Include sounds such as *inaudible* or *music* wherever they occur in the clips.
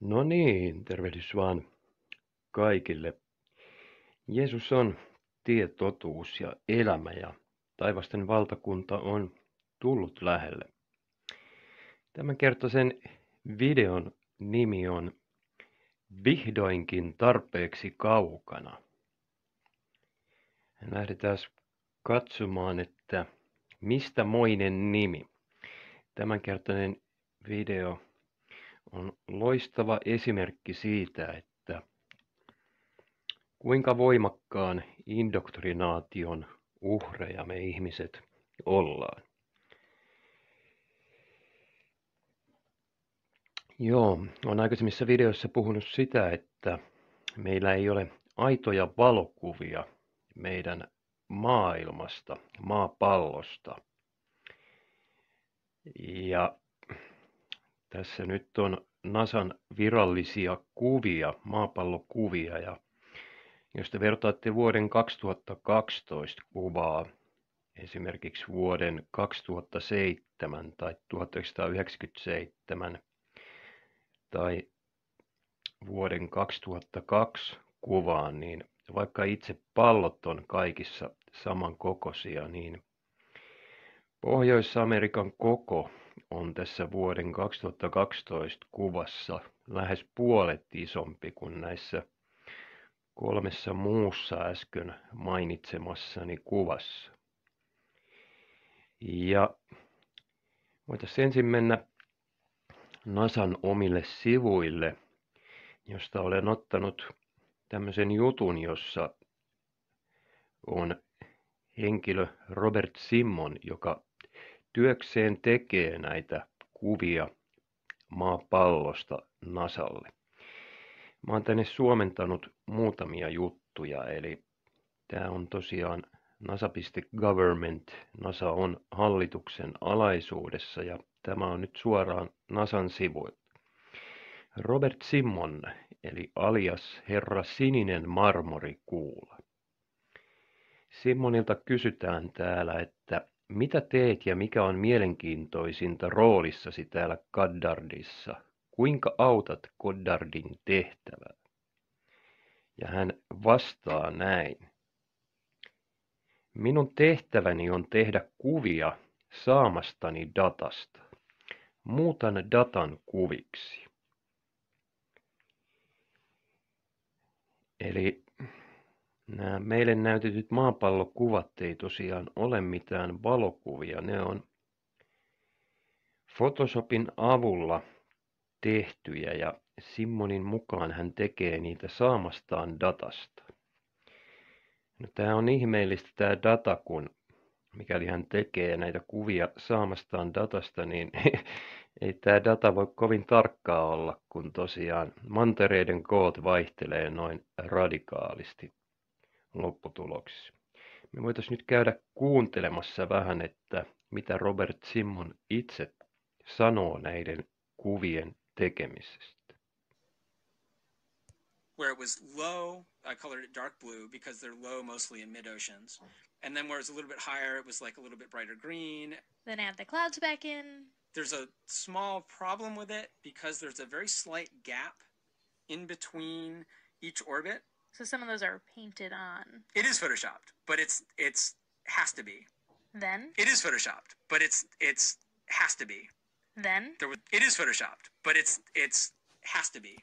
No niin, tervehdys vaan kaikille. Jeesus on tie, totuus ja elämä ja taivasten valtakunta on tullut lähelle. Tämän kertaisen videon nimi on Vihdoinkin tarpeeksi kaukana. Lähdetään katsomaan, että mistä moinen nimi. Tämänkertainen video on loistava esimerkki siitä, että kuinka voimakkaan indoktrinaation uhreja me ihmiset ollaan. Joo, olen aikaisemmissa videoissa puhunut sitä, että meillä ei ole aitoja valokuvia meidän maailmasta, maapallosta. Ja tässä nyt on NASAn virallisia kuvia, maapallokuvia ja jos te vertaatte vuoden 2012 kuvaa esimerkiksi vuoden 2007 tai 1997 tai vuoden 2002 kuvaan, niin vaikka itse pallot on kaikissa samankokoisia, niin Pohjois-Amerikan koko on tässä vuoden 2012 kuvassa lähes puolet isompi kuin näissä kolmessa muussa äsken mainitsemassani kuvassa. Ja voitaisiin ensin mennä Nasan omille sivuille, josta olen ottanut tämmöisen jutun, jossa on henkilö Robert Simmon, joka työkseen tekee näitä kuvia maapallosta Nasalle. Mä oon tänne suomentanut muutamia juttuja, eli tämä on tosiaan nasa.government. Nasa on hallituksen alaisuudessa ja tämä on nyt suoraan Nasan sivuilta. Robert Simmon, eli alias Herra Sininen marmorikuula. Simmonilta kysytään täällä, että mitä teet ja mikä on mielenkiintoisinta roolissasi täällä Goddardissa? Kuinka autat Goddardin tehtävää? Ja hän vastaa näin. Minun tehtäväni on tehdä kuvia saamastani datasta. Muutan datan kuviksi. Eli Nämä meille näytetyt maapallokuvat ei tosiaan ole mitään valokuvia, ne on Photoshopin avulla tehtyjä ja Simmonin mukaan hän tekee niitä saamastaan datasta. No, tämä on ihmeellistä tämä data, kun mikäli hän tekee näitä kuvia saamastaan datasta, niin *laughs* ei tämä data voi kovin tarkkaa olla, kun tosiaan mantereiden koot vaihtelee noin radikaalisti. Me voitaisiin nyt käydä kuuntelemassa vähän, että mitä Robert Simmon itse sanoo näiden kuvien tekemisestä. Where it was low, I colored it dark blue because they're low mostly in mid-oceans. And then where it was a little bit higher, it was like a little bit brighter green. Then add the clouds back in. There's a small problem with it because there's a very slight gap in between each orbit so some of those are painted on. It is photoshopped, but it's it's has to be. Then it is photoshopped, but it's it's has to be. Then there was it is photoshopped, but it's it's has to be.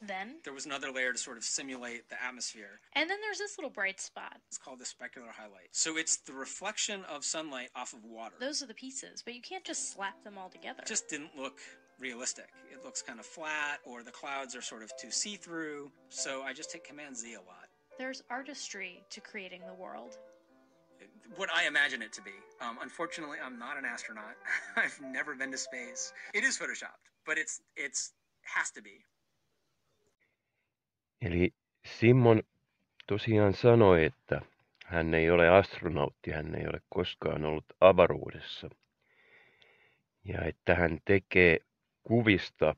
Then there was another layer to sort of simulate the atmosphere. And then there's this little bright spot. It's called the specular highlight. So it's the reflection of sunlight off of water. Those are the pieces, but you can't just slap them all together. It just didn't look realistic. It looks kind of flat or the clouds are sort of too see-through. So I just hit Command Z a lot. There's artistry to creating the world. What I imagine it to be. Um, unfortunately, I'm not an astronaut. *laughs* I've never been to space. It is photoshopped, but it's it's has to be. Eli Simon tosiaan sanoi, että hän ei ole astronautti, hän ei ole koskaan ollut avaruudessa. Ja että hän tekee kuvista,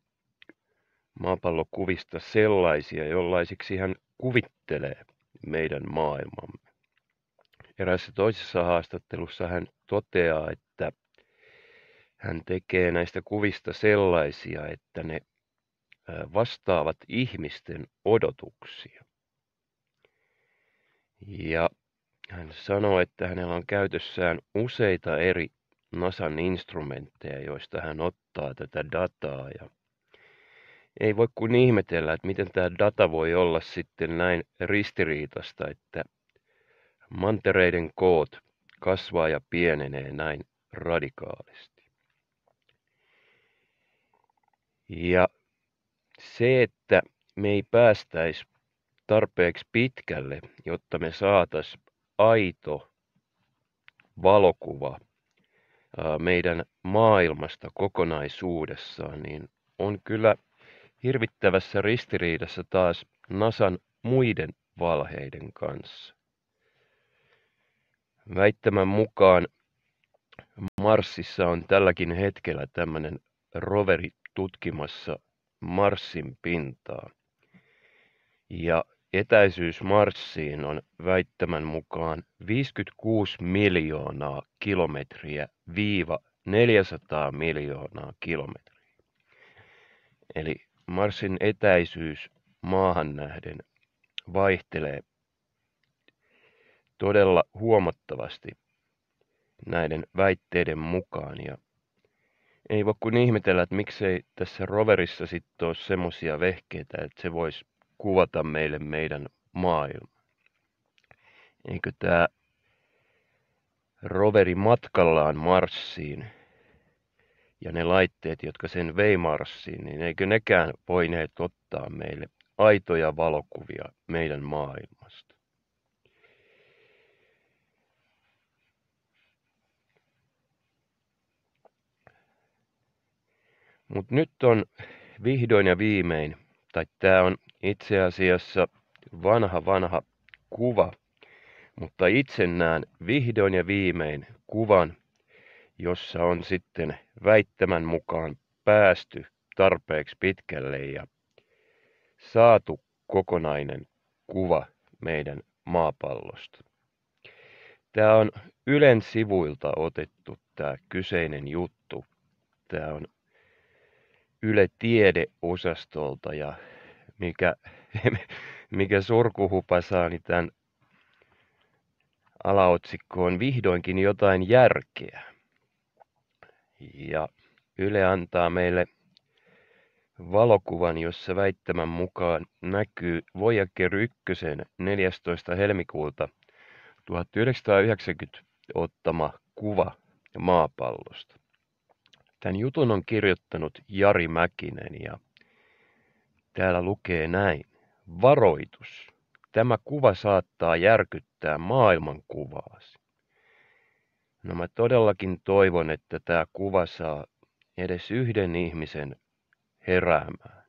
maapallokuvista sellaisia, jollaisiksi hän kuvittelee meidän maailmamme. Erässä toisessa haastattelussa hän toteaa, että hän tekee näistä kuvista sellaisia, että ne vastaavat ihmisten odotuksia. Ja hän sanoi, että hänellä on käytössään useita eri Nasan instrumentteja, joista hän ottaa tätä dataa. Ja ei voi kuin ihmetellä, että miten tämä data voi olla sitten näin ristiriitasta, että mantereiden koot kasvaa ja pienenee näin radikaalisti. Ja se, että me ei päästäisi tarpeeksi pitkälle, jotta me saataisiin aito valokuva meidän maailmasta kokonaisuudessaan, niin on kyllä hirvittävässä ristiriidassa taas NASAn muiden valheiden kanssa. Väittämän mukaan Marsissa on tälläkin hetkellä tämmöinen roveri tutkimassa Marsin pintaa. Ja etäisyys Marsiin on väittämän mukaan 56 miljoonaa kilometriä viiva 400 miljoonaa kilometriä. Eli Marsin etäisyys maahan nähden vaihtelee todella huomattavasti näiden väitteiden mukaan. Ja ei voi kuin ihmetellä, että miksei tässä roverissa sitten ole semmoisia vehkeitä, että se voisi kuvata meille meidän maailma. Eikö tämä roveri matkallaan Marsiin ja ne laitteet, jotka sen vei Marsiin, niin eikö nekään voineet ottaa meille aitoja valokuvia meidän maailmasta? Mutta nyt on vihdoin ja viimein, tai tämä on itse asiassa vanha vanha kuva mutta itse näen vihdoin ja viimein kuvan, jossa on sitten väittämän mukaan päästy tarpeeksi pitkälle ja saatu kokonainen kuva meidän maapallosta. Tämä on Ylen sivuilta otettu tämä kyseinen juttu. Tämä on Yle Tiedeosastolta ja mikä, *laughs* mikä surkuhupa saa, niin tämän Alaotsikko on vihdoinkin jotain järkeä. Ja Yle antaa meille valokuvan, jossa väittämän mukaan näkyy Voyager 1 14. helmikuuta 1990 ottama kuva maapallosta. Tämän jutun on kirjoittanut Jari Mäkinen ja täällä lukee näin. Varoitus. Tämä kuva saattaa järkyttää kehittää maailmankuvaasi. No mä todellakin toivon, että tämä kuva saa edes yhden ihmisen heräämään.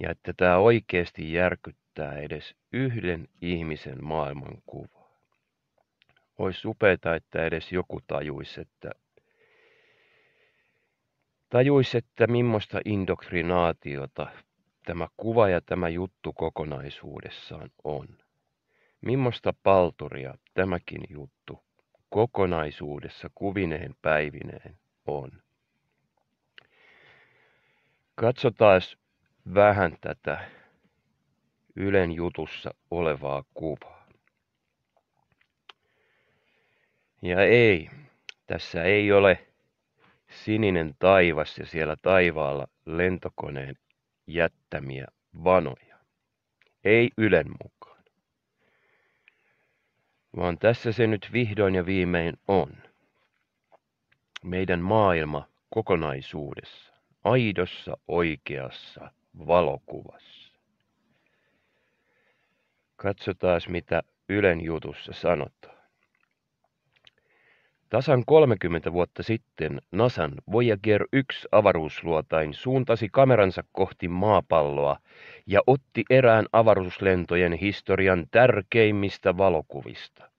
Ja että tämä oikeasti järkyttää edes yhden ihmisen maailmankuvaa. Olisi upeaa, että edes joku tajuisi, että tajuisi, että millaista indoktrinaatiota tämä kuva ja tämä juttu kokonaisuudessaan on. Mimmosta palturia tämäkin juttu kokonaisuudessa kuvineen päivineen on. Katsotaan vähän tätä Ylen jutussa olevaa kuvaa. Ja ei, tässä ei ole sininen taivas ja siellä taivaalla lentokoneen jättämiä vanoja. Ei Ylen mukaan vaan tässä se nyt vihdoin ja viimein on. Meidän maailma kokonaisuudessa, aidossa oikeassa valokuvassa. Katsotaan mitä Ylen jutussa sanotaan. Tasan 30 vuotta sitten NASAn Voyager 1 avaruusluotain suuntasi kameransa kohti maapalloa ja otti erään avaruuslentojen historian tärkeimmistä valokuvista.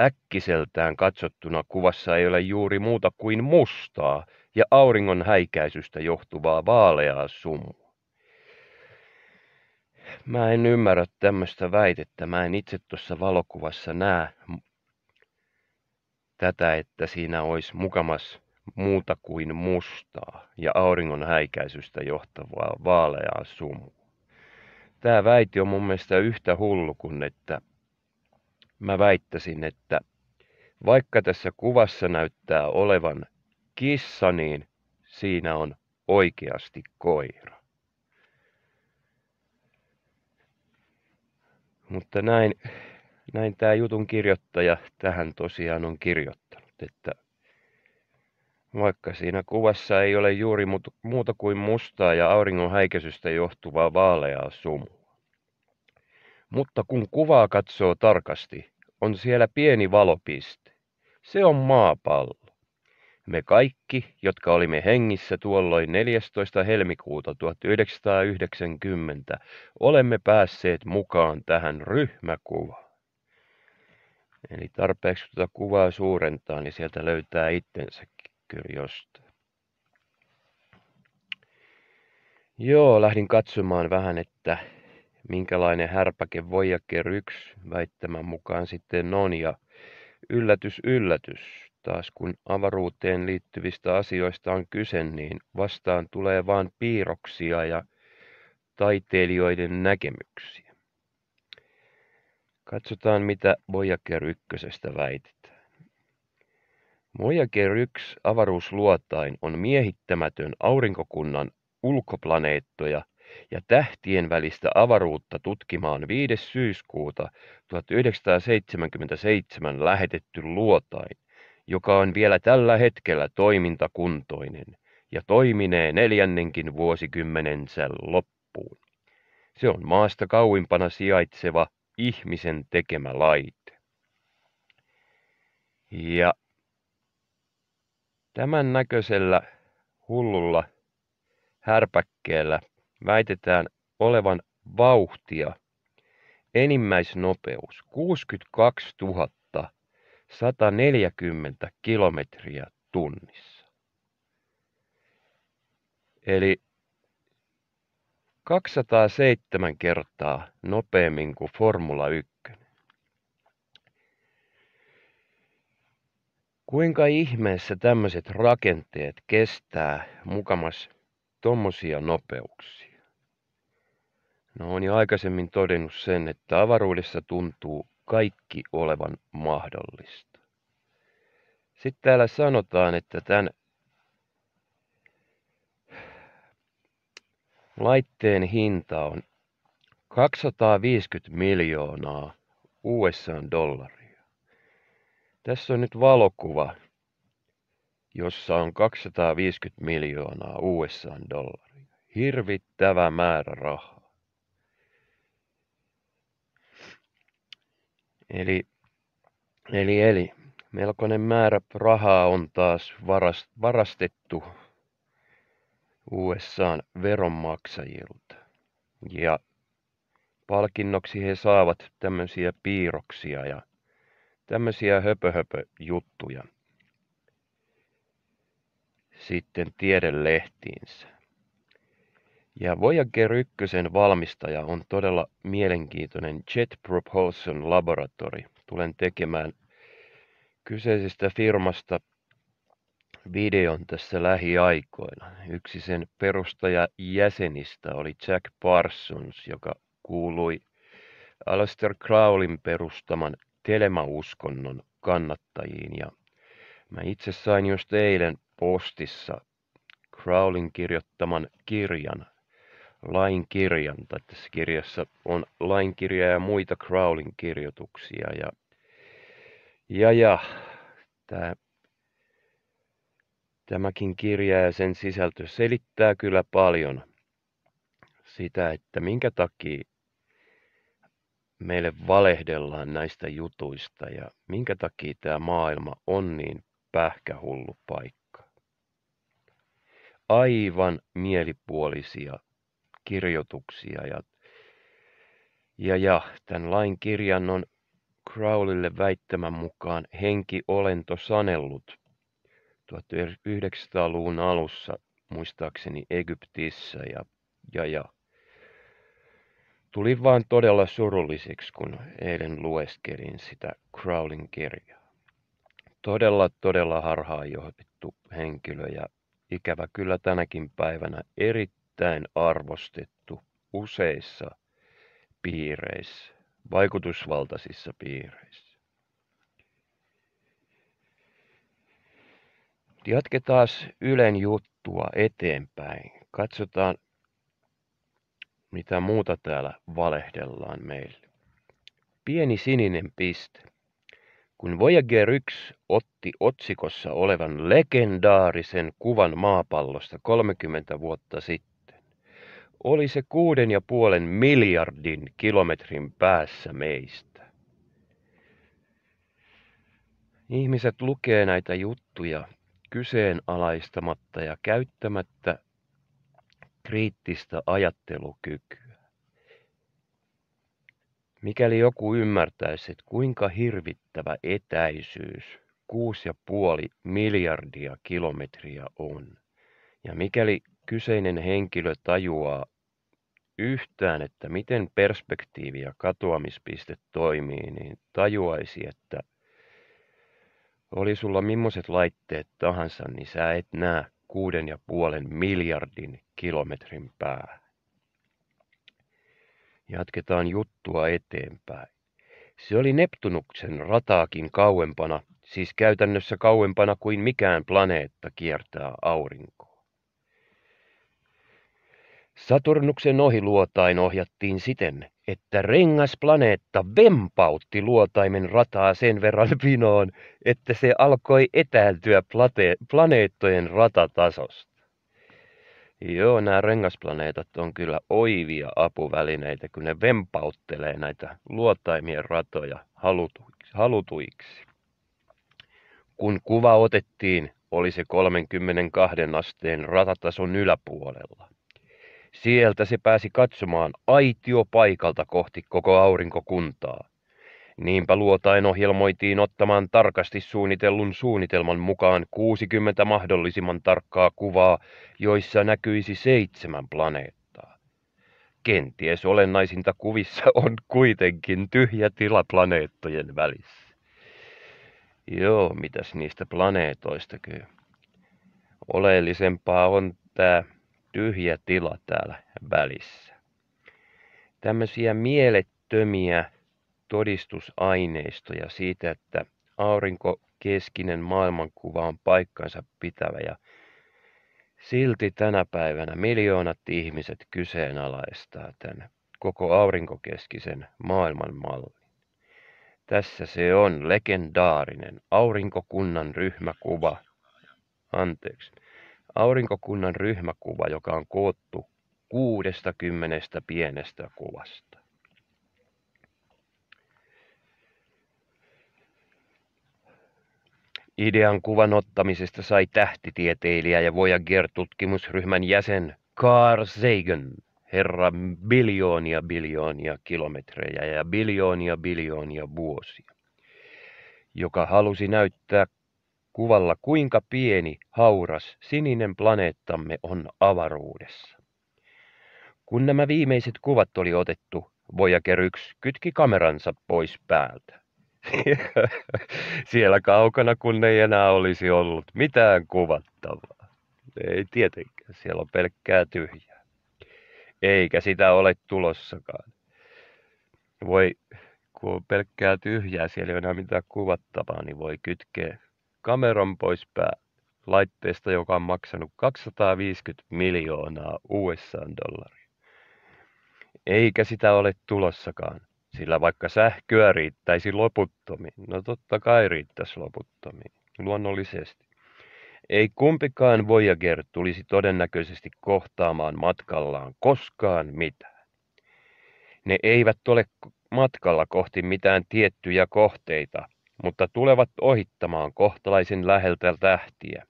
Äkkiseltään katsottuna kuvassa ei ole juuri muuta kuin mustaa ja auringon häikäisystä johtuvaa vaaleaa sumua. Mä en ymmärrä tämmöistä väitettä, mä en itse tuossa valokuvassa näe tätä, että siinä olisi mukamas muuta kuin mustaa ja auringon häikäisystä johtavaa vaaleaa sumua. Tämä väite on mun mielestä yhtä hullu kuin, että mä väittäisin, että vaikka tässä kuvassa näyttää olevan kissa, niin siinä on oikeasti koira. Mutta näin näin tämä jutun kirjoittaja tähän tosiaan on kirjoittanut, että vaikka siinä kuvassa ei ole juuri muuta kuin mustaa ja auringon häikäisystä johtuvaa vaaleaa sumua. Mutta kun kuvaa katsoo tarkasti, on siellä pieni valopiste. Se on maapallo. Me kaikki, jotka olimme hengissä tuolloin 14. helmikuuta 1990, olemme päässeet mukaan tähän ryhmäkuvaan. Eli tarpeeksi tuota kuvaa suurentaa, niin sieltä löytää itsensäkin kyllä jostain. Joo, lähdin katsomaan vähän, että minkälainen härpäke Voyager 1 väittämän mukaan sitten on. Ja yllätys, yllätys, taas kun avaruuteen liittyvistä asioista on kyse, niin vastaan tulee vain piirroksia ja taiteilijoiden näkemyksiä. Katsotaan mitä Voyager 1 väitetään. Voyager 1 avaruusluotain on miehittämätön aurinkokunnan ulkoplaneettoja ja tähtien välistä avaruutta tutkimaan 5. syyskuuta 1977 lähetetty luotain, joka on vielä tällä hetkellä toimintakuntoinen ja toiminee neljännenkin vuosikymmenensä loppuun. Se on maasta kauimpana sijaitseva ihmisen tekemä laite. Ja tämän näköisellä hullulla härpäkkeellä väitetään olevan vauhtia enimmäisnopeus 62 140 kilometriä tunnissa. Eli 207 kertaa nopeammin kuin Formula 1. Kuinka ihmeessä tämmöiset rakenteet kestää mukamas tommosia nopeuksia? No on jo aikaisemmin todennut sen, että avaruudessa tuntuu kaikki olevan mahdollista. Sitten täällä sanotaan, että tämän Laitteen hinta on 250 miljoonaa USA-dollaria. Tässä on nyt valokuva, jossa on 250 miljoonaa USA-dollaria. Hirvittävä määrä rahaa. Eli, eli, eli melkoinen määrä rahaa on taas varastettu USAn veronmaksajilta. Ja palkinnoksi he saavat tämmöisiä piiroksia ja tämmöisiä höpöhöpöjuttuja sitten tiedelehtiinsä. Ja Voyager 1 valmistaja on todella mielenkiintoinen Jet Propulsion Laboratory. Tulen tekemään kyseisestä firmasta videon tässä lähiaikoina. Yksi sen jäsenistä oli Jack Parsons, joka kuului Alastair Crowlin perustaman telemauskonnon kannattajiin. Ja mä itse sain just eilen postissa Crowlin kirjoittaman kirjan, lain kirjan, tai tässä kirjassa on lainkirja ja muita Crowlin kirjoituksia. Ja, ja, ja tämä Tämäkin kirja ja sen sisältö selittää kyllä paljon sitä, että minkä takia meille valehdellaan näistä jutuista ja minkä takia tämä maailma on niin pähkähullu paikka. Aivan mielipuolisia kirjoituksia ja, ja, ja tämän lain kirjan on Crowleylle väittämän mukaan henkiolento sanellut 1900-luvun alussa muistaakseni Egyptissä ja, ja, ja tuli vaan todella surulliseksi, kun eilen lueskelin sitä Crowlin kirjaa. Todella, todella harhaan johdettu henkilö ja ikävä kyllä tänäkin päivänä erittäin arvostettu useissa piireissä, vaikutusvaltaisissa piireissä. Jatketaan Ylen juttua eteenpäin. Katsotaan, mitä muuta täällä valehdellaan meille. Pieni sininen piste. Kun Voyager 1 otti otsikossa olevan legendaarisen kuvan maapallosta 30 vuotta sitten, oli se kuuden ja puolen miljardin kilometrin päässä meistä. Ihmiset lukee näitä juttuja kyseenalaistamatta ja käyttämättä kriittistä ajattelukykyä. Mikäli joku ymmärtäisi, että kuinka hirvittävä etäisyys 6,5 miljardia kilometriä on, ja mikäli kyseinen henkilö tajuaa yhtään, että miten perspektiivi ja katoamispiste toimii, niin tajuaisi, että oli sulla millaiset laitteet tahansa, niin sä et näe kuuden ja puolen miljardin kilometrin päähän. Jatketaan juttua eteenpäin. Se oli Neptunuksen rataakin kauempana, siis käytännössä kauempana kuin mikään planeetta kiertää aurinkoa. Saturnuksen ohiluotain ohjattiin siten, että rengasplaneetta vempautti luotaimen rataa sen verran *laughs* vinoon, että se alkoi etääntyä plate- planeettojen ratatasosta. Joo, nämä rengasplaneetat on kyllä oivia apuvälineitä, kun ne vempauttelee näitä luotaimien ratoja halutuiksi. halutuiksi. Kun kuva otettiin, oli se 32 asteen ratatason yläpuolella. Sieltä se pääsi katsomaan aitiopaikalta kohti koko aurinkokuntaa. Niinpä luotain ohjelmoitiin ottamaan tarkasti suunnitellun suunnitelman mukaan 60 mahdollisimman tarkkaa kuvaa, joissa näkyisi seitsemän planeettaa. Kenties olennaisinta kuvissa on kuitenkin tyhjä tila planeettojen välissä. Joo, mitäs niistä planeetoista kyllä. Oleellisempaa on tämä tyhjä tila täällä välissä. Tämmöisiä mielettömiä todistusaineistoja siitä, että keskinen maailmankuva on paikkansa pitävä ja silti tänä päivänä miljoonat ihmiset kyseenalaistaa tämän koko aurinkokeskisen maailman mallin. Tässä se on legendaarinen aurinkokunnan ryhmäkuva. Anteeksi. Aurinkokunnan ryhmäkuva, joka on koottu 60 pienestä kuvasta. Idean kuvan ottamisesta sai tähtitieteilijä ja Voyager-tutkimusryhmän jäsen Carl Sagan, herra biljoonia biljoonia kilometrejä ja biljoonia biljoonia vuosia, joka halusi näyttää kuvalla kuinka pieni, hauras, sininen planeettamme on avaruudessa. Kun nämä viimeiset kuvat oli otettu, Voyager 1 kytki kameransa pois päältä. *laughs* Siellä kaukana, kun ei enää olisi ollut mitään kuvattavaa. Ei tietenkään, siellä on pelkkää tyhjää. Eikä sitä ole tulossakaan. Voi, kun on pelkkää tyhjää, siellä ei enää mitään kuvattavaa, niin voi kytkeä kameran pois pää laitteesta, joka on maksanut 250 miljoonaa USA-dollaria. Eikä sitä ole tulossakaan, sillä vaikka sähköä riittäisi loputtomiin, no totta kai riittäisi loputtomiin, luonnollisesti. Ei kumpikaan Voyager tulisi todennäköisesti kohtaamaan matkallaan koskaan mitään. Ne eivät ole matkalla kohti mitään tiettyjä kohteita, mutta tulevat ohittamaan kohtalaisen läheltä tähtiä.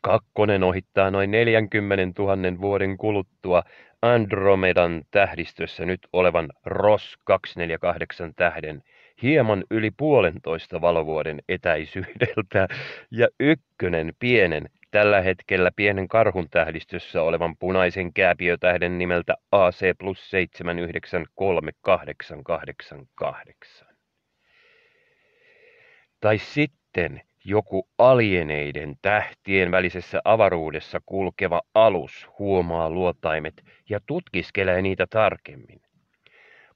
Kakkonen ohittaa noin 40 000 vuoden kuluttua Andromedan tähdistössä nyt olevan ROS 248 tähden hieman yli puolentoista valovuoden etäisyydeltä ja ykkönen pienen, tällä hetkellä pienen karhun tähdistössä olevan punaisen kääpiötähden nimeltä AC plus 79388. Tai sitten joku alieneiden tähtien välisessä avaruudessa kulkeva alus huomaa luotaimet ja tutkiskelee niitä tarkemmin.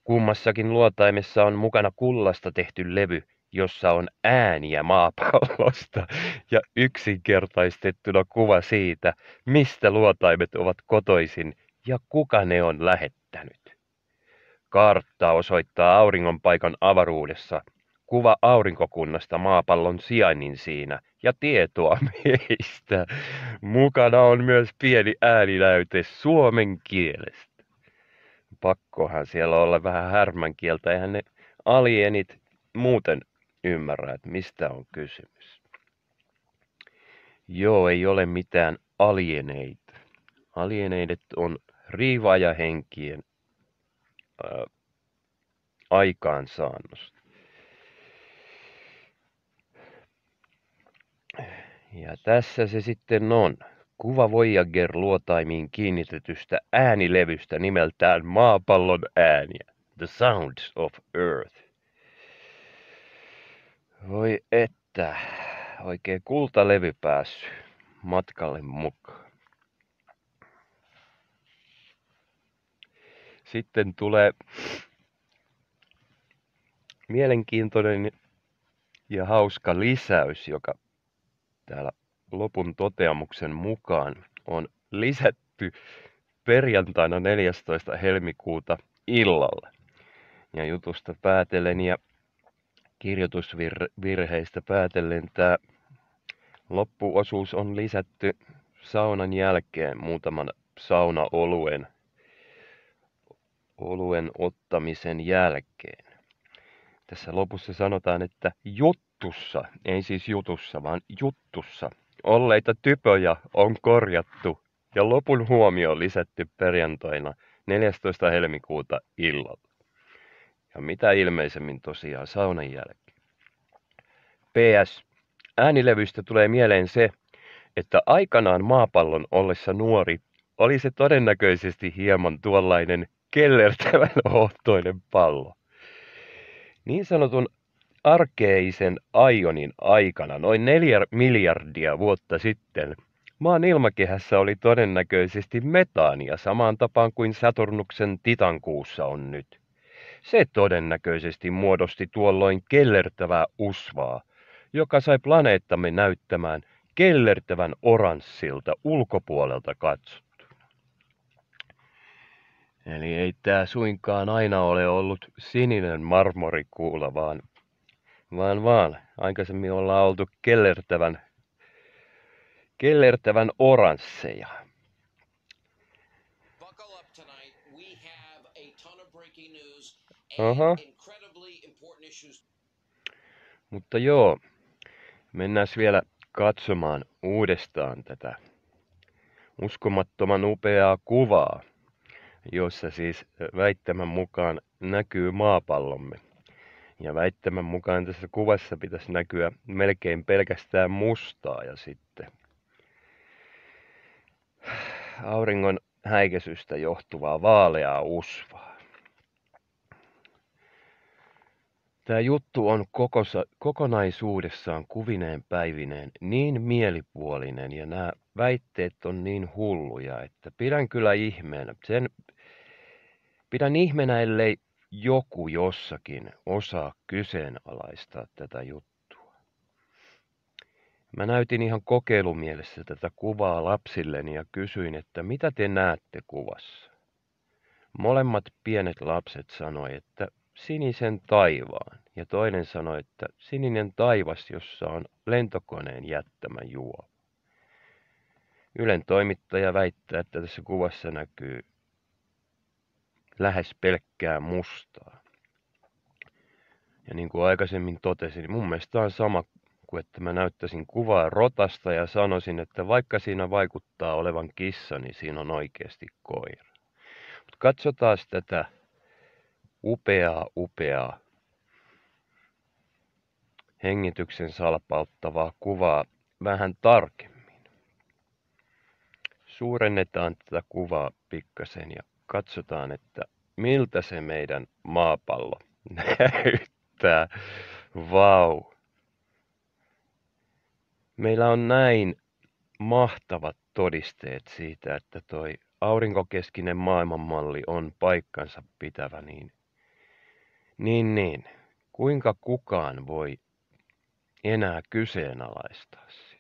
Kummassakin luotaimessa on mukana kullasta tehty levy, jossa on ääniä maapallosta ja yksinkertaistettuna kuva siitä, mistä luotaimet ovat kotoisin ja kuka ne on lähettänyt. Kartta osoittaa auringon paikan avaruudessa – kuva aurinkokunnasta maapallon sijainnin siinä ja tietoa *laughs* meistä. Mukana on myös pieni ääninäyte suomen kielestä. Pakkohan siellä olla vähän härmän kieltä, eihän ne alienit muuten ymmärrä, että mistä on kysymys. Joo, ei ole mitään alieneita. Alieneidet on riivaajahenkien äh, aikaansaannosta. Ja tässä se sitten on. Kuva Voyager luotaimiin kiinnitetystä äänilevystä nimeltään Maapallon ääniä. The Sounds of Earth. Voi että, oikein kultalevy päässyt matkalle mukaan. Sitten tulee mielenkiintoinen ja hauska lisäys, joka täällä lopun toteamuksen mukaan on lisätty perjantaina 14. helmikuuta illalle. Ja jutusta päätellen ja kirjoitusvirheistä päätellen tämä loppuosuus on lisätty saunan jälkeen muutaman saunaoluen oluen ottamisen jälkeen. Tässä lopussa sanotaan, että jot juttussa, ei siis jutussa, vaan juttussa, olleita typoja on korjattu ja lopun huomio lisätty perjantaina 14. helmikuuta illalla. Ja mitä ilmeisemmin tosiaan saunan jälkeen. PS. Äänilevystä tulee mieleen se, että aikanaan maapallon ollessa nuori oli se todennäköisesti hieman tuollainen kellertävän *laughs* ohtoinen pallo. Niin sanotun arkeisen aionin aikana noin neljä miljardia vuotta sitten maan ilmakehässä oli todennäköisesti metaania samaan tapaan kuin Saturnuksen titankuussa on nyt. Se todennäköisesti muodosti tuolloin kellertävää usvaa, joka sai planeettamme näyttämään kellertävän oranssilta ulkopuolelta katsottuna. Eli ei tämä suinkaan aina ole ollut sininen marmorikuula, vaan vaan vaan. Aikaisemmin ollaan oltu kellertävän, kellertävän oransseja. Aha. Mutta joo, mennään vielä katsomaan uudestaan tätä uskomattoman upeaa kuvaa, jossa siis väittämän mukaan näkyy maapallomme. Ja väittämän mukaan tässä kuvassa pitäisi näkyä melkein pelkästään mustaa ja sitten auringon häikesystä johtuvaa vaaleaa usvaa. Tämä juttu on kokosa, kokonaisuudessaan kuvineen päivineen niin mielipuolinen ja nämä väitteet on niin hulluja, että pidän kyllä ihmeenä. Sen, pidän ihmeenä, ellei joku jossakin osaa kyseenalaistaa tätä juttua. Mä näytin ihan kokeilumielessä tätä kuvaa lapsilleni ja kysyin, että mitä te näette kuvassa. Molemmat pienet lapset sanoi, että sinisen taivaan ja toinen sanoi, että sininen taivas, jossa on lentokoneen jättämä juo. Ylen toimittaja väittää, että tässä kuvassa näkyy lähes pelkkää mustaa. Ja niin kuin aikaisemmin totesin, niin mun mielestä on sama kuin että mä näyttäisin kuvaa rotasta ja sanoisin, että vaikka siinä vaikuttaa olevan kissa, niin siinä on oikeasti koira. Mutta katsotaan tätä upeaa, upeaa hengityksen salpauttavaa kuvaa vähän tarkemmin. Suurennetaan tätä kuvaa pikkasen ja katsotaan, että miltä se meidän maapallo *laughs* näyttää. Vau. Wow. Meillä on näin mahtavat todisteet siitä, että toi aurinkokeskinen maailmanmalli on paikkansa pitävä, niin niin, niin. Kuinka kukaan voi enää kyseenalaistaa sitä?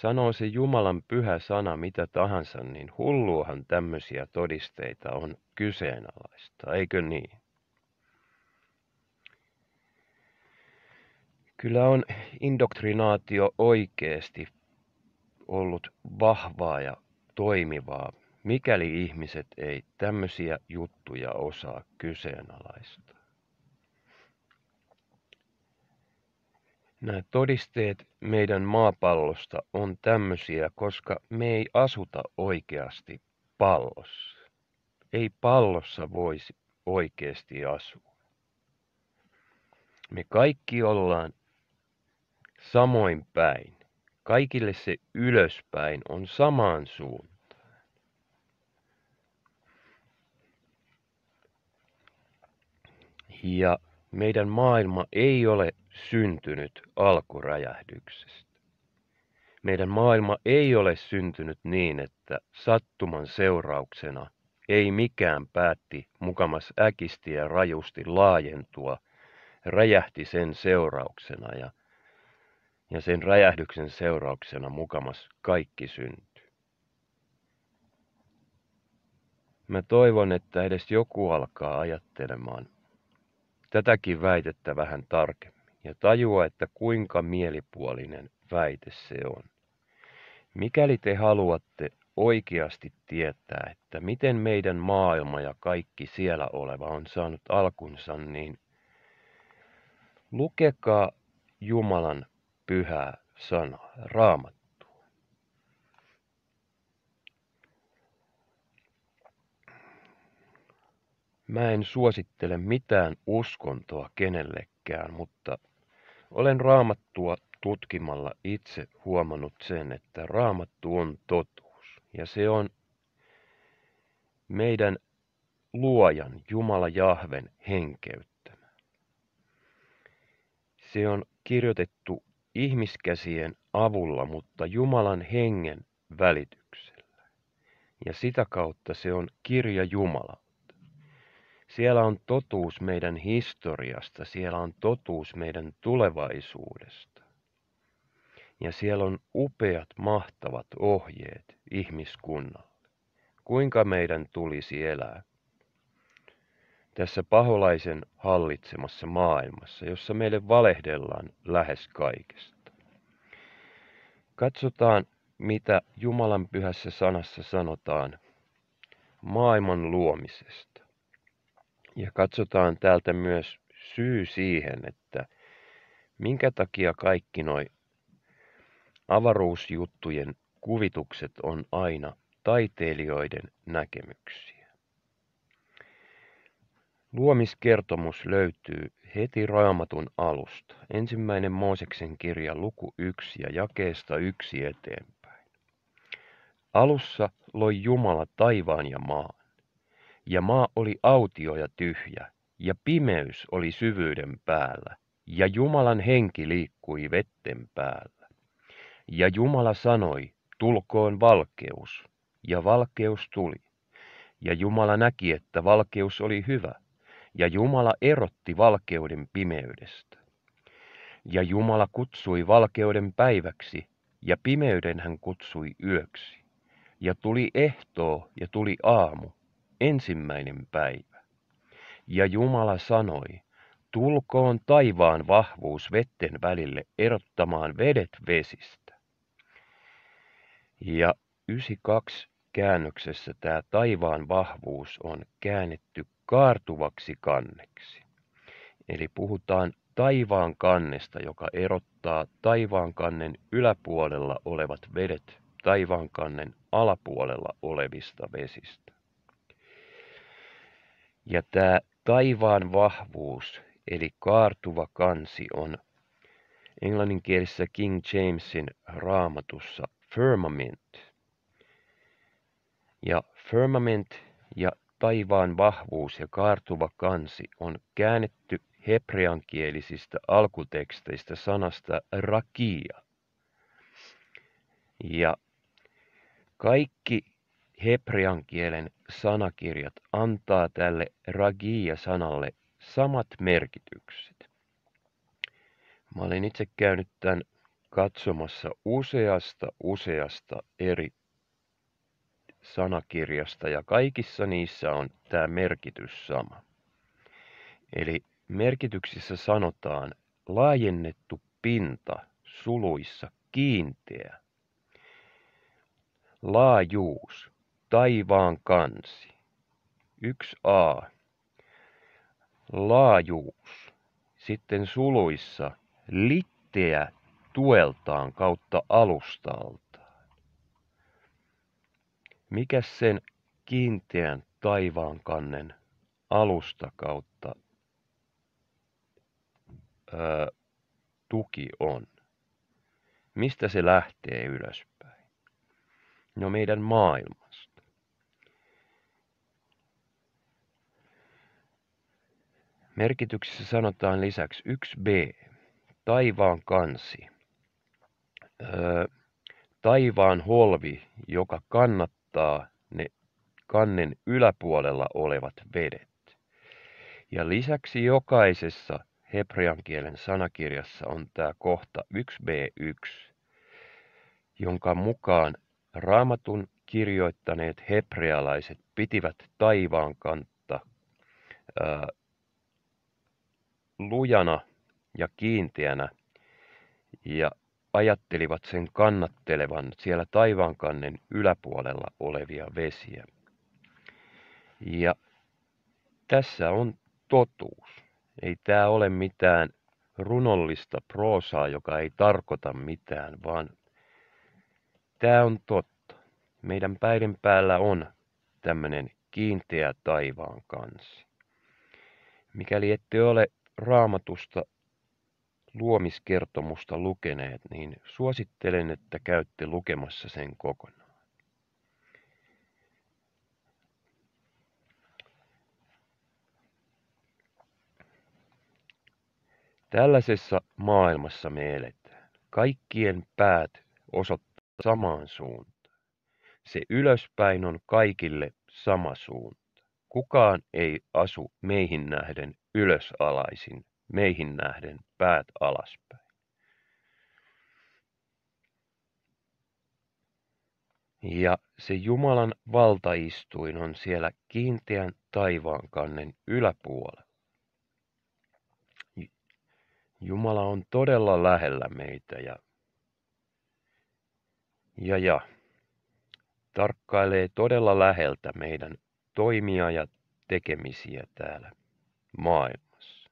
Sanoo se Jumalan pyhä sana mitä tahansa, niin hulluahan tämmöisiä todisteita on kyseenalaista, eikö niin? Kyllä on indoktrinaatio oikeasti ollut vahvaa ja toimivaa, mikäli ihmiset ei tämmöisiä juttuja osaa kyseenalaista. Nämä todisteet meidän maapallosta on tämmöisiä, koska me ei asuta oikeasti pallossa. Ei pallossa voisi oikeasti asua. Me kaikki ollaan samoin päin. Kaikille se ylöspäin on samaan suuntaan. Ja meidän maailma ei ole syntynyt alkuräjähdyksestä. Meidän maailma ei ole syntynyt niin, että sattuman seurauksena ei mikään päätti mukamas äkisti ja rajusti laajentua, räjähti sen seurauksena ja, ja sen räjähdyksen seurauksena mukamas kaikki syntyi. Mä toivon, että edes joku alkaa ajattelemaan tätäkin väitettä vähän tarkemmin ja tajua, että kuinka mielipuolinen väite se on. Mikäli te haluatte oikeasti tietää, että miten meidän maailma ja kaikki siellä oleva on saanut alkunsa, niin lukekaa Jumalan pyhää sanaa, raamattua. Mä en suosittele mitään uskontoa kenellekään, mutta olen raamattua tutkimalla itse huomannut sen, että raamattu on totuus. Ja se on meidän luojan, Jumala Jahven henkeyttämä. Se on kirjoitettu ihmiskäsien avulla, mutta Jumalan hengen välityksellä. Ja sitä kautta se on kirja Jumala, siellä on totuus meidän historiasta, siellä on totuus meidän tulevaisuudesta. Ja siellä on upeat, mahtavat ohjeet ihmiskunnalle, kuinka meidän tulisi elää tässä paholaisen hallitsemassa maailmassa, jossa meille valehdellaan lähes kaikesta. Katsotaan, mitä Jumalan pyhässä sanassa sanotaan maailman luomisesta. Ja katsotaan täältä myös syy siihen, että minkä takia kaikki noi avaruusjuttujen kuvitukset on aina taiteilijoiden näkemyksiä. Luomiskertomus löytyy heti raamatun alusta, ensimmäinen Mooseksen kirja luku 1 ja jakeesta 1 eteenpäin. Alussa loi Jumala taivaan ja maan. Ja maa oli autio ja tyhjä, ja pimeys oli syvyyden päällä, ja Jumalan henki liikkui vetten päällä. Ja Jumala sanoi, tulkoon valkeus, ja valkeus tuli. Ja Jumala näki, että valkeus oli hyvä, ja Jumala erotti valkeuden pimeydestä. Ja Jumala kutsui valkeuden päiväksi, ja pimeyden hän kutsui yöksi. Ja tuli ehtoo, ja tuli aamu, ensimmäinen päivä. Ja Jumala sanoi, tulkoon taivaan vahvuus vetten välille erottamaan vedet vesistä. Ja 92 käännöksessä tämä taivaan vahvuus on käännetty kaartuvaksi kanneksi. Eli puhutaan taivaan kannesta, joka erottaa taivaan kannen yläpuolella olevat vedet taivaan kannen alapuolella olevista vesistä. Ja tämä taivaan vahvuus, eli kaartuva kansi, on englanninkielisessä King Jamesin raamatussa firmament. Ja firmament ja taivaan vahvuus ja kaartuva kansi on käännetty hebreankielisistä alkuteksteistä sanasta rakia. Ja kaikki Hebrean kielen sanakirjat antaa tälle ragia-sanalle samat merkitykset. Mä olen itse käynyt tämän katsomassa useasta useasta eri sanakirjasta ja kaikissa niissä on tämä merkitys sama. Eli merkityksissä sanotaan laajennettu pinta suluissa kiinteä, laajuus, Taivaan kansi. 1a. Laajuus. Sitten suluissa litteä tueltaan kautta alustaltaan. Mikä sen kiinteän taivaan kannen alusta kautta ö, tuki on? Mistä se lähtee ylöspäin? No meidän maailma. Merkityksessä sanotaan lisäksi 1b, taivaan kansi, öö, taivaan holvi, joka kannattaa ne kannen yläpuolella olevat vedet. Ja lisäksi jokaisessa hebrean kielen sanakirjassa on tämä kohta 1b1, jonka mukaan raamatun kirjoittaneet hebrealaiset pitivät taivaan kantta öö, lujana ja kiinteänä ja ajattelivat sen kannattelevan siellä taivaankannen yläpuolella olevia vesiä. Ja tässä on totuus. Ei tämä ole mitään runollista proosaa, joka ei tarkoita mitään, vaan tämä on totta. Meidän päiden päällä on tämmöinen kiinteä taivaan kansi. Mikäli ette ole Raamatusta luomiskertomusta lukeneet, niin suosittelen, että käytte lukemassa sen kokonaan. Tällaisessa maailmassa me eletään. Kaikkien päät osoittavat samaan suuntaan. Se ylöspäin on kaikille sama suunta. Kukaan ei asu meihin nähden ylösalaisin, meihin nähden päät alaspäin. Ja se Jumalan valtaistuin on siellä kiinteän taivaan kannen yläpuolella. Jumala on todella lähellä meitä ja, ja, ja tarkkailee todella läheltä meidän toimia ja tekemisiä täällä maailmassa.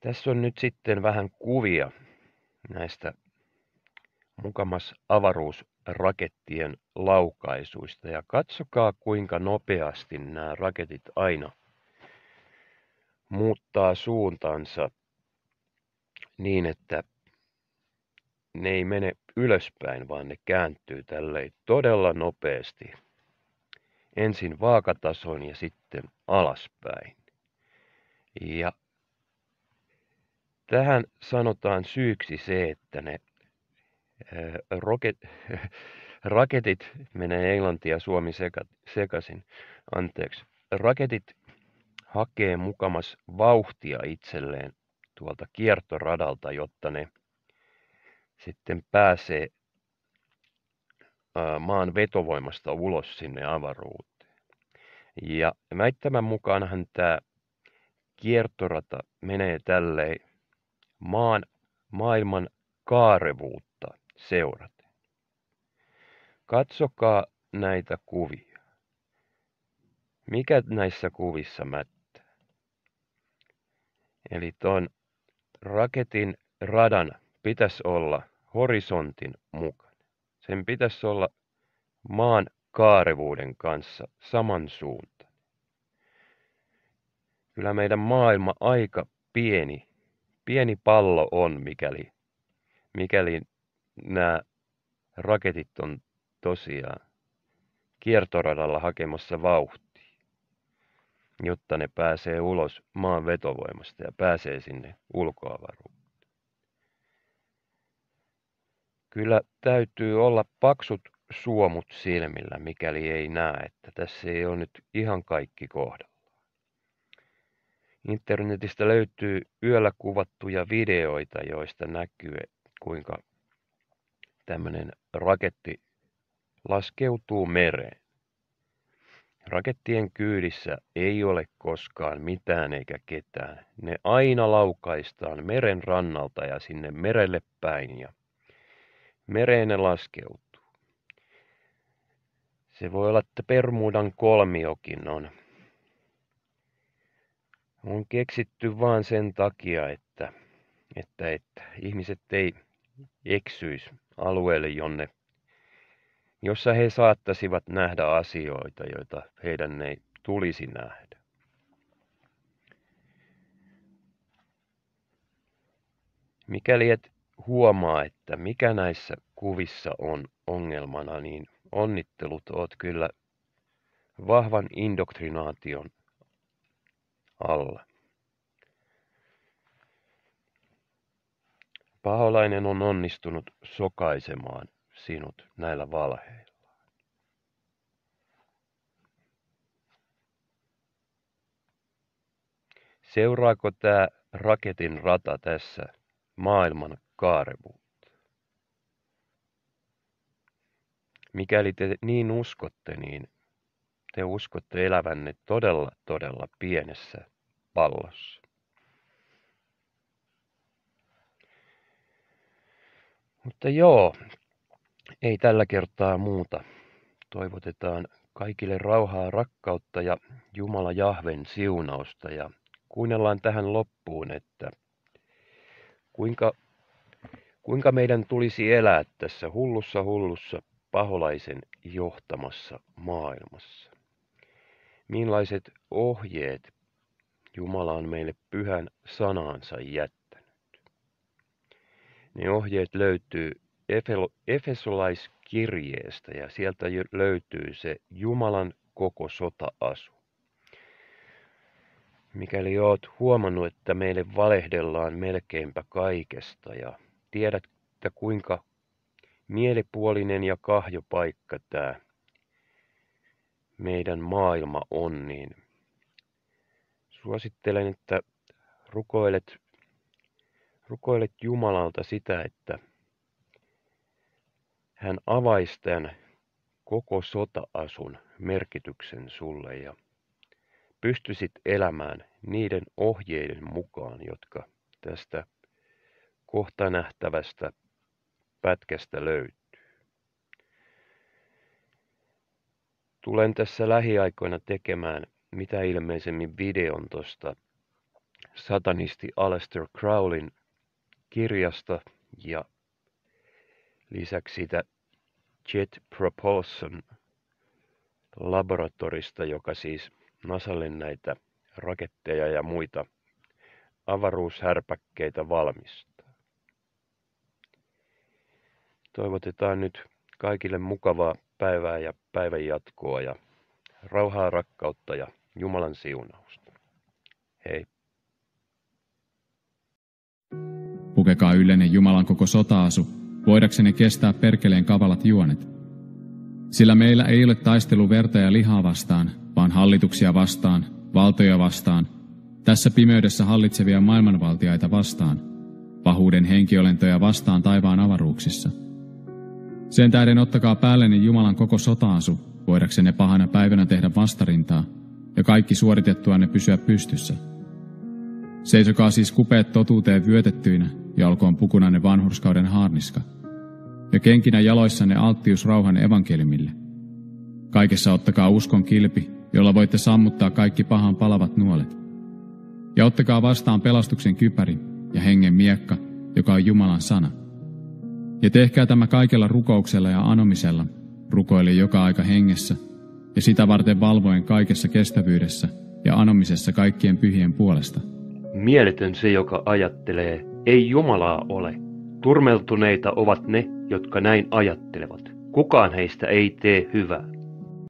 Tässä on nyt sitten vähän kuvia näistä mukamas avaruusrakettien laukaisuista. Ja katsokaa kuinka nopeasti nämä raketit aina muuttaa suuntaansa niin, että ne ei mene ylöspäin, vaan ne kääntyy tälleen todella nopeasti. Ensin vaakatasoon ja sitten alaspäin. Ja tähän sanotaan syyksi se, että ne roket, *laughs* raketit, menee englanti ja suomi sekaisin, anteeksi, raketit hakee mukamas vauhtia itselleen tuolta kiertoradalta, jotta ne sitten pääsee maan vetovoimasta ulos sinne avaruuteen. Ja väittämän mukaanhan tämä kiertorata menee tälleen maan maailman kaarevuutta seuraten. Katsokaa näitä kuvia. Mikä näissä kuvissa mättää? Eli tuon raketin radan pitäisi olla – horisontin mukana. Sen pitäisi olla maan kaarevuuden kanssa samansuuntainen. Kyllä meidän maailma aika pieni, pieni pallo on, mikäli, mikäli nämä raketit on tosiaan kiertoradalla hakemassa vauhtia, jotta ne pääsee ulos maan vetovoimasta ja pääsee sinne ulkoavaruuteen. kyllä täytyy olla paksut suomut silmillä, mikäli ei näe, että tässä ei ole nyt ihan kaikki kohdalla. Internetistä löytyy yöllä kuvattuja videoita, joista näkyy, kuinka tämmöinen raketti laskeutuu mereen. Rakettien kyydissä ei ole koskaan mitään eikä ketään. Ne aina laukaistaan meren rannalta ja sinne merelle päin ja Mereen ne laskeutuu. Se voi olla, että Permudan kolmiokin on. On keksitty vain sen takia, että, että, että ihmiset ei eksyisi alueelle, jonne, jossa he saattaisivat nähdä asioita, joita heidän ei tulisi nähdä. Mikäli et huomaa, että mikä näissä kuvissa on ongelmana, niin onnittelut oot kyllä vahvan indoktrinaation alla. Paholainen on onnistunut sokaisemaan sinut näillä valheilla. Seuraako tämä raketin rata tässä maailman kaarevuutta. Mikäli te niin uskotte, niin te uskotte elävänne todella, todella pienessä pallossa. Mutta joo, ei tällä kertaa muuta. Toivotetaan kaikille rauhaa, rakkautta ja Jumala Jahven siunausta ja kuunnellaan tähän loppuun, että kuinka Kuinka meidän tulisi elää tässä hullussa hullussa paholaisen johtamassa maailmassa? Millaiset ohjeet Jumala on meille pyhän sanaansa jättänyt? Ne ohjeet löytyy Efesolaiskirjeestä ja sieltä löytyy se Jumalan koko sota-asu. Mikäli oot huomannut, että meille valehdellaan melkeinpä kaikesta ja että kuinka mielipuolinen ja kahjo tämä meidän maailma on, niin suosittelen, että rukoilet, rukoilet Jumalalta sitä, että hän avaisi tämän koko sotaasun merkityksen sulle ja pystyisit elämään niiden ohjeiden mukaan, jotka tästä kohta nähtävästä pätkästä löytyy. Tulen tässä lähiaikoina tekemään mitä ilmeisemmin videon tuosta satanisti Aleister Crowlin kirjasta ja lisäksi sitä Jet Propulsion laboratorista, joka siis Nasalle näitä raketteja ja muita avaruushärpäkkeitä valmistaa. Toivotetaan nyt kaikille mukavaa päivää ja päivän jatkoa ja rauhaa, rakkautta ja Jumalan siunausta. Hei. Pukekaa yllenne Jumalan koko sotaasu, voidaksenne kestää perkeleen kavalat juonet. Sillä meillä ei ole taistelu verta ja lihaa vastaan, vaan hallituksia vastaan, valtoja vastaan, tässä pimeydessä hallitsevia maailmanvaltiaita vastaan, pahuuden henkiolentoja vastaan taivaan avaruuksissa – sen tähden ottakaa päälleni Jumalan koko sotaasu, voidaksenne pahana päivänä tehdä vastarintaa, ja kaikki suoritettuanne pysyä pystyssä. Seisokaa siis kupeet totuuteen vyötettyinä, ja olkoon pukunanne vanhurskauden haarniska, ja kenkinä jaloissanne alttius rauhan evankelimille. Kaikessa ottakaa uskon kilpi, jolla voitte sammuttaa kaikki pahan palavat nuolet. Ja ottakaa vastaan pelastuksen kypäri ja hengen miekka, joka on Jumalan sana – ja tehkää tämä kaikella rukouksella ja anomisella, rukoili joka aika hengessä, ja sitä varten valvoen kaikessa kestävyydessä ja anomisessa kaikkien pyhien puolesta. Mieletön se, joka ajattelee, ei Jumalaa ole. Turmeltuneita ovat ne, jotka näin ajattelevat. Kukaan heistä ei tee hyvää.